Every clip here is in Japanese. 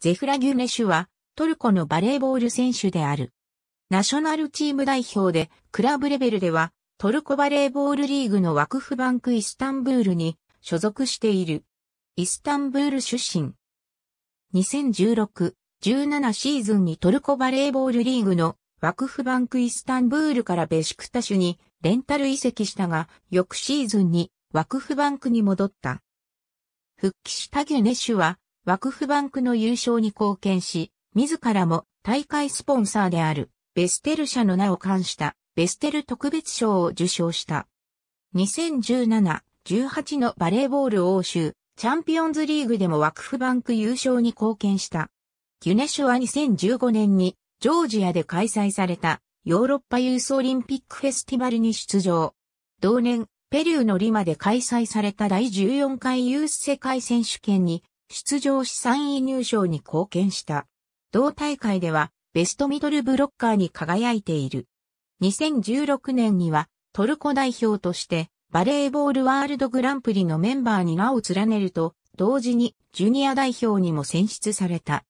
ゼフラギュネシュは、トルコのバレーボール選手である。ナショナルチーム代表で、クラブレベルでは、トルコバレーボールリーグのワクフバンクイスタンブールに所属している。イスタンブール出身。2016-17シーズンにトルコバレーボールリーグのワクフバンクイスタンブールからベシクタシュにレンタル移籍したが、翌シーズンにワクフバンクに戻った。復帰したギュネシュは、ワクフバンクの優勝に貢献し、自らも大会スポンサーであるベステル社の名を冠したベステル特別賞を受賞した。2017-18のバレーボール欧州チャンピオンズリーグでもワクフバンク優勝に貢献した。ギュネシュは2015年にジョージアで開催されたヨーロッパユースオリンピックフェスティバルに出場。同年、ペリューのリマで開催された第14回ユース世界選手権に出場し3位入賞に貢献した。同大会ではベストミドルブロッカーに輝いている。2016年にはトルコ代表としてバレーボールワールドグランプリのメンバーに名を連ねると、同時にジュニア代表にも選出された。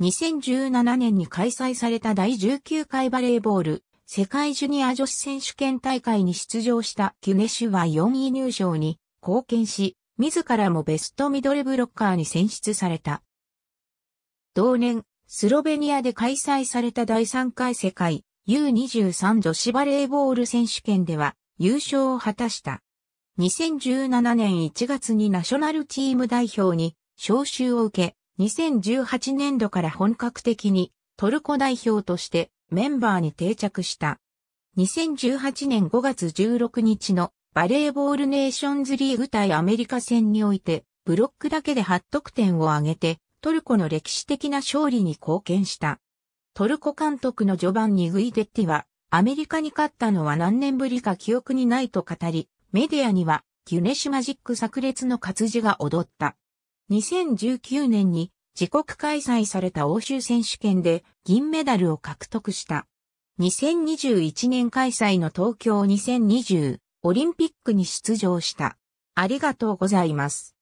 2017年に開催された第19回バレーボール世界ジュニア女子選手権大会に出場したキュネシュは4位入賞に貢献し、自らもベストミドルブロッカーに選出された。同年、スロベニアで開催された第3回世界 U23 女子バレーボール選手権では優勝を果たした。2017年1月にナショナルチーム代表に招集を受け、2018年度から本格的にトルコ代表としてメンバーに定着した。2018年5月16日のバレーボールネーションズリーグ対アメリカ戦において、ブロックだけで8得点を挙げて、トルコの歴史的な勝利に貢献した。トルコ監督の序盤にグイデッティは、アメリカに勝ったのは何年ぶりか記憶にないと語り、メディアには、ギュネシュマジック炸裂の活字が踊った。2019年に、自国開催された欧州選手権で銀メダルを獲得した。2021年開催の東京2020オリンピックに出場した。ありがとうございます。